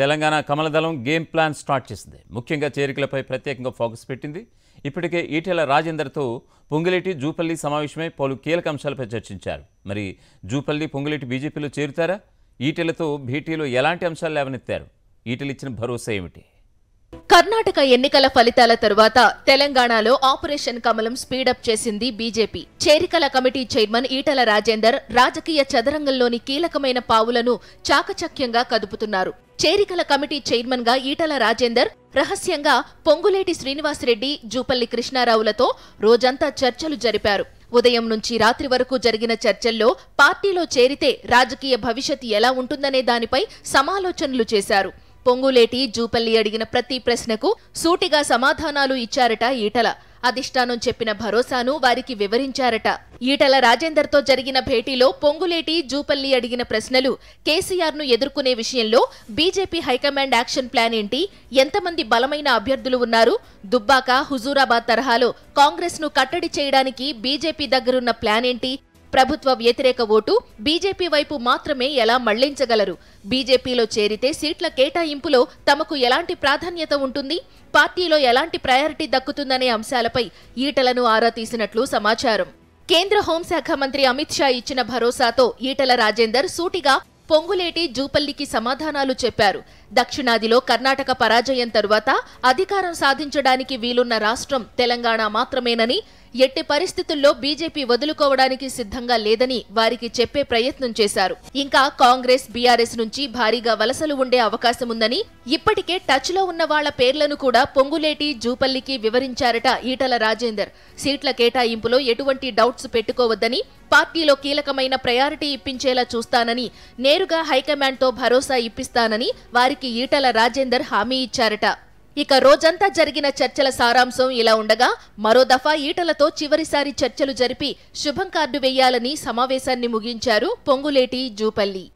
తెలంగాణ కమలదళం game plan start చేసింది ముఖ్యంగా చేరికలపై ప్రత్యేకంగా ఫోకస్ పెట్టింది ఇప్పటికే ఈటెల రాజేందర్తో పొంగులేటి జూపల్లి సమావేశమై పలు కీలక అంశాలపై చర్చించారు మరి జూపల్లి పొంగులేటి బీజేపీలో చేరుతారా ఈటెలతో భేటీలో ఎలాంటి అంశాలు లేవనెత్తారు ఈటెలు ఇచ్చిన భరోసా ఏమిటి కర్ణాటక ఎన్నికల ఫలితాల తరువాత తెలంగాణలో ఆపరేషన్ కమలం స్పీడప్ చేసింది బీజేపీ చేరికల కమిటీ చైర్మన్ ఈటల రాజేందర్ రాజకీయ చదరంగంలోని కీలకమైన పావులను చాకచక్యంగా కదుపుతున్నారు చేరికల కమిటీ చైర్మన్ గా ఈటల రాజేందర్ రహస్యంగా పొంగులేటి శ్రీనివాసరెడ్డి జూపల్లి కృష్ణారావులతో రోజంతా చర్చలు జరిపారు ఉదయం నుంచి రాత్రి వరకు జరిగిన చర్చల్లో పార్టీలో చేరితే రాజకీయ భవిష్యత్ ఎలా ఉంటుందనే దానిపై సమాలోచనలు చేశారు పొంగులేటి జూపల్లి అడిగిన ప్రతి ప్రశ్నకు సూటిగా సమాధానాలు ఇచ్చారట ఈటల అధిష్టానం చెప్పిన భరోసాను వారికి వివరించారట ఈటల రాజేందర్తో జరిగిన భేటీలో పొంగులేటి జూపల్లి అడిగిన ప్రశ్నలు కేసీఆర్ను ఎదుర్కొనే విషయంలో బీజేపీ హైకమాండ్ యాక్షన్ ప్లాన్ ఏంటి ఎంతమంది బలమైన అభ్యర్థులు ఉన్నారు దుబ్బాక హుజూరాబాద్ తరహాలో కాంగ్రెస్ను కట్టడి చేయడానికి బీజేపీ దగ్గరున్న ప్లాన్ ఏంటి ప్రభుత్వ వ్యతిరేక ఓటు బీజేపీ వైపు మాత్రమే ఎలా మళ్లించగలరు బీజేపీలో చేరితే సీట్ల కేటాయింపులో తమకు ఎలాంటి ప్రాధాన్యత ఉంటుంది పార్టీలో ఎలాంటి ప్రయారిటీ దక్కుతుందనే అంశాలపై ఈటలను ఆరా తీసినట్లు సమాచారం కేంద్ర హోంశాఖ మంత్రి అమిత్ షా ఇచ్చిన భరోసాతో ఈటల రాజేందర్ సూటిగా పొంగులేటి జూపల్లికి సమాధానాలు చెప్పారు దక్షిణాదిలో కర్ణాటక పరాజయం తరువాత అధికారం సాధించడానికి వీలున్న రాష్ట్రం తెలంగాణ మాత్రమేనని ఎట్టి పరిస్థితుల్లో బీజేపీ వదులుకోవడానికి సిద్ధంగా లేదని వారికి చెప్పే ప్రయత్నం చేశారు ఇంకా కాంగ్రెస్ బీఆర్ఎస్ నుంచి భారీగా వలసలు ఉండే అవకాశం ఉందని ఇప్పటికే టచ్ లో ఉన్న వాళ్ల పేర్లను కూడా పొంగులేటి జూపల్లికి వివరించారట ఈటల రాజేందర్ సీట్ల కేటాయింపులో ఎటువంటి డౌట్స్ పెట్టుకోవద్దని పార్టీలో కీలకమైన ప్రయారిటీ ఇప్పించేలా చూస్తానని నేరుగా హైకమాండ్తో భరోసా ఇప్పిస్తానని వారికి ఈటల రాజేందర్ హామీ ఇచ్చారట ఇక రోజంతా జరిగిన చర్చల సారాంశం ఇలా ఉండగా మరో దఫా ఈటలతో చివరిసారి చర్చలు జరిపి శుభం కార్డు వేయాలని సమావేశాన్ని ముగించారు పొంగులేటి జూపల్లి